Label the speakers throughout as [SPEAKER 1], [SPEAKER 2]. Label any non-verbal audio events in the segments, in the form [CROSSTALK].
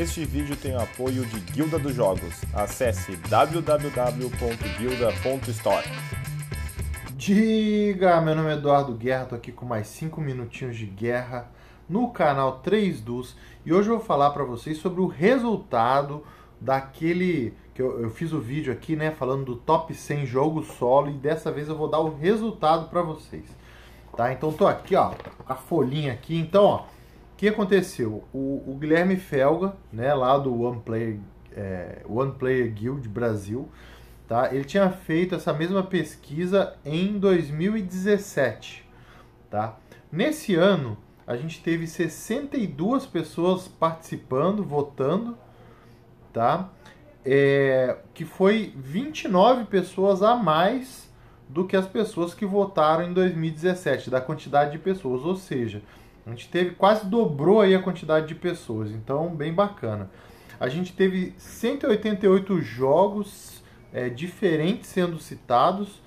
[SPEAKER 1] Este vídeo tem o apoio de Guilda dos Jogos. Acesse www.guilda.store. Diga, meu nome é Eduardo Guerra, tô aqui com mais 5 minutinhos de guerra no canal 3 dos e hoje eu vou falar para vocês sobre o resultado daquele que eu, eu, fiz o vídeo aqui, né, falando do top 100 jogo solo e dessa vez eu vou dar o resultado para vocês. Tá? Então tô aqui, ó, a folhinha aqui. Então, ó, que aconteceu? O, o, Guilherme Felga, né, lá do One Player, é, One Player Guild Brasil, tá? ele tinha feito essa mesma pesquisa em 2017. Tá? Nesse ano, a gente teve 62 pessoas participando, votando, tá? É, que foi 29 pessoas a mais do que as pessoas que votaram em 2017, da quantidade de pessoas, ou seja, a gente teve quase dobrou aí a quantidade de pessoas, então bem bacana. A gente teve 188 jogos é, diferentes sendo citados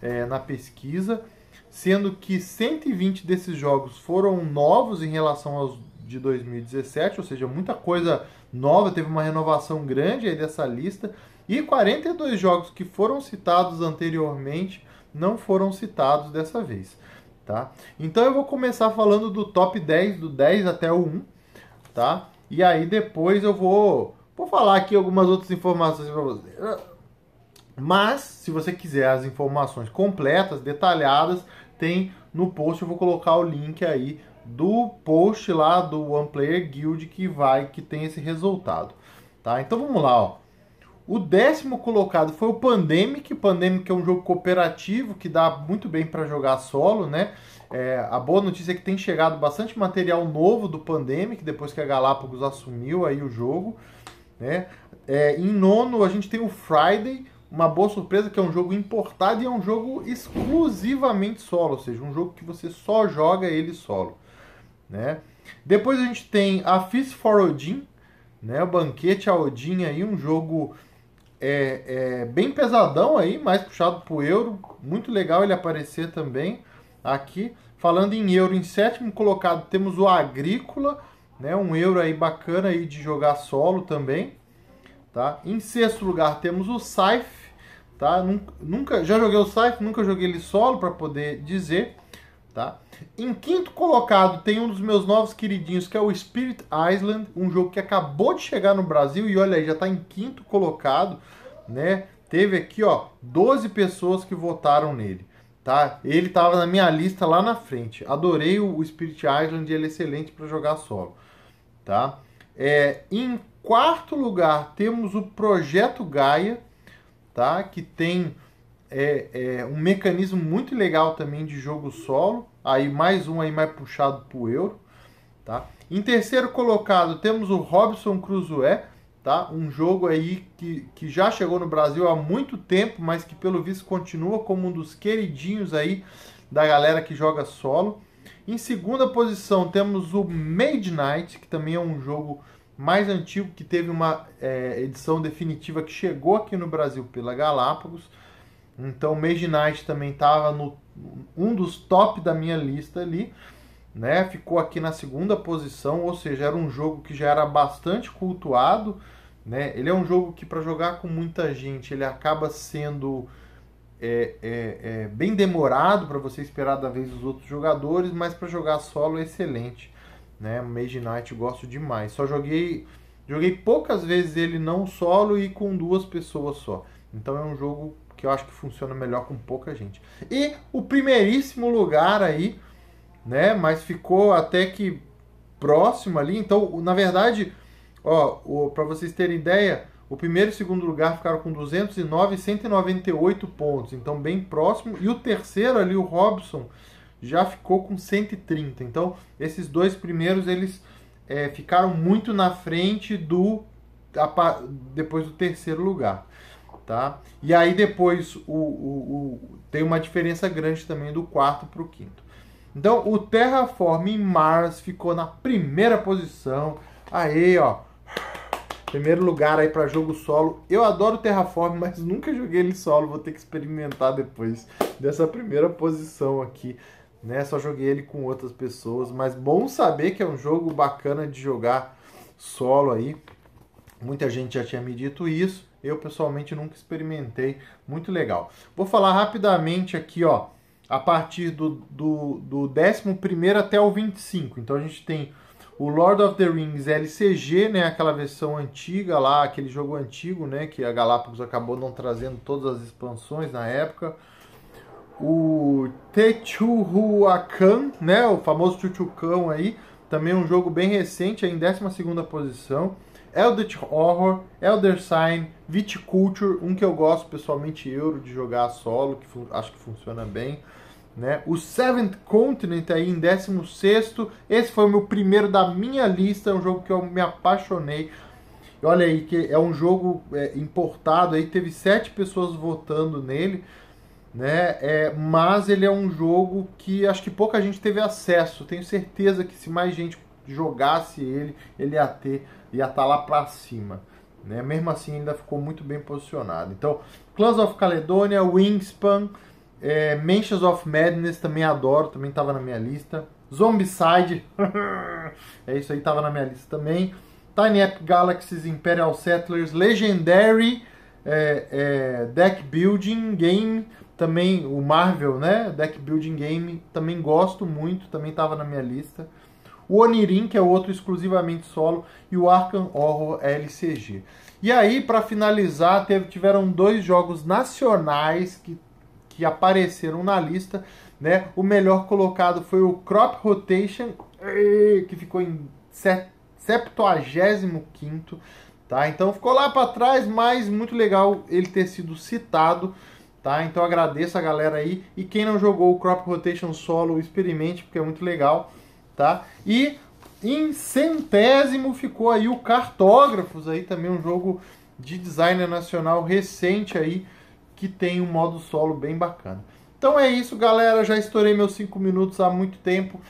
[SPEAKER 1] é, na pesquisa, sendo que 120 desses jogos foram novos em relação aos de 2017, ou seja, muita coisa nova, teve uma renovação grande aí dessa lista, e 42 jogos que foram citados anteriormente não foram citados dessa vez tá? Então eu vou começar falando do top 10, do 10 até o 1, tá? E aí depois eu vou, vou falar aqui algumas outras informações para você. Mas, se você quiser as informações completas, detalhadas, tem no post, eu vou colocar o link aí do post lá do One Player Guild que vai, que tem esse resultado, tá? Então vamos lá, ó. O décimo colocado foi o Pandemic. Pandemic é um jogo cooperativo que dá muito bem para jogar solo, né? É, a boa notícia é que tem chegado bastante material novo do Pandemic depois que a Galápagos assumiu aí o jogo, né? É, em nono a gente tem o Friday, uma boa surpresa que é um jogo importado e é um jogo exclusivamente solo, ou seja, um jogo que você só joga ele solo, né? Depois a gente tem a Fist for Odin, né? O Banquete a Odin aí, um jogo é, é, bem pesadão aí, mais puxado pro euro. Muito legal ele aparecer também aqui. Falando em euro, em sétimo colocado temos o Agrícola, né? Um euro aí bacana aí de jogar solo também, tá? Em sexto lugar temos o Saif, tá? Nunca, já joguei o Saif, nunca joguei ele solo para poder dizer. Tá? Em quinto colocado tem um dos meus novos queridinhos, que é o Spirit Island, um jogo que acabou de chegar no Brasil e olha aí, já está em quinto colocado, né? Teve aqui, ó, 12 pessoas que votaram nele, tá? Ele estava na minha lista lá na frente. Adorei o Spirit Island, ele é excelente para jogar solo, tá? É, em quarto lugar temos o Projeto Gaia, tá? Que tem é, é, um mecanismo muito legal também de jogo solo. Aí mais um aí mais puxado pro euro, tá? Em terceiro colocado temos o Robson Cruzoé, tá? Um jogo aí que, que já chegou no Brasil há muito tempo, mas que pelo visto continua como um dos queridinhos aí da galera que joga solo. Em segunda posição temos o Made Night, que também é um jogo mais antigo que teve uma é, edição definitiva que chegou aqui no Brasil pela Galápagos. Então Mage Knight também estava no um dos top da minha lista ali, né? Ficou aqui na segunda posição, ou seja, era um jogo que já era bastante cultuado, né? Ele é um jogo que para jogar com muita gente ele acaba sendo é, é, é bem demorado para você esperar da vez os outros jogadores, mas para jogar solo é excelente, né? Mage Knight gosto demais. Só joguei joguei poucas vezes ele não solo e com duas pessoas só. Então é um jogo eu acho que funciona melhor com pouca gente. E o primeiríssimo lugar aí, né? Mas ficou até que próximo ali. Então, na verdade, ó, para vocês terem ideia, o primeiro e o segundo lugar ficaram com 209 e 198 pontos, então bem próximo. E o terceiro ali, o Robson, já ficou com 130. Então, esses dois primeiros eles é, ficaram muito na frente do depois do terceiro lugar tá? E aí depois o, o, o, tem uma diferença grande também do quarto para o quinto. Então o terraform em Mars ficou na primeira posição. Aí, ó. Primeiro lugar aí para jogo solo. Eu adoro Terraform, mas nunca joguei ele solo. Vou ter que experimentar depois dessa primeira posição aqui. Né? Só joguei ele com outras pessoas. Mas bom saber que é um jogo bacana de jogar solo aí. Muita gente já tinha me dito isso. Eu pessoalmente nunca experimentei, muito legal. Vou falar rapidamente aqui, ó, a partir do, do, do 11 até o 25. Então a gente tem o Lord of the Rings LCG, né, aquela versão antiga lá, aquele jogo antigo, né, que a Galápagos acabou não trazendo todas as expansões na época. O Techuhuacan, né, o famoso Chuchucão aí, também um jogo bem recente, aí em 12 posição. Eldritch Horror, Elder Sign, Viticulture, um que eu gosto pessoalmente, Euro, de jogar solo, que acho que funciona bem. Né? O Seventh Continent aí em 16 esse foi o meu primeiro da minha lista, é um jogo que eu me apaixonei. E olha aí, que é um jogo é, importado, aí teve sete pessoas votando nele, né? É, mas ele é um jogo que acho que pouca gente teve acesso. Tenho certeza que se mais gente jogasse ele, ele ia ter ia estar tá lá para cima. Né? Mesmo assim, ainda ficou muito bem posicionado. Então, Clans of Caledonia, Wingspan, é, Mansions of Madness, também adoro, também estava na minha lista. Zombicide, [LAUGHS] é isso aí, estava na minha lista também. Tiny App Galaxies, Imperial Settlers, Legendary, é, é, Deck Building Game, também o Marvel, né? Deck Building Game, também gosto muito, também estava na minha lista o Onirin, que é outro exclusivamente solo, e o Arkham Horror LCG. E aí, para finalizar, teve, tiveram dois jogos nacionais que, que apareceram na lista. Né? O melhor colocado foi o Crop Rotation, eh, que ficou em 75 tá? Então ficou lá para trás, mas muito legal ele ter sido citado, tá? Então agradeço a galera aí e quem não jogou o Crop Rotation solo, experimente, porque é muito legal tá? E em centésimo ficou aí o Cartógrafos, aí também um jogo de designer nacional recente aí, que tem um modo solo bem bacana. Então é isso, galera. Já estourei meus 5 minutos há muito tempo.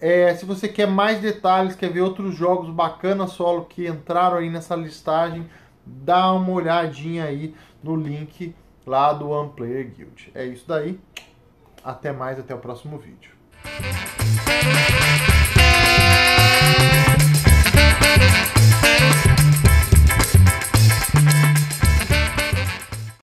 [SPEAKER 1] É, se você quer mais detalhes, quer ver outros jogos bacanas solo que entraram aí nessa listagem, dá uma olhadinha aí no link lá do One Player Guild. É isso daí. Até mais, até o próximo vídeo.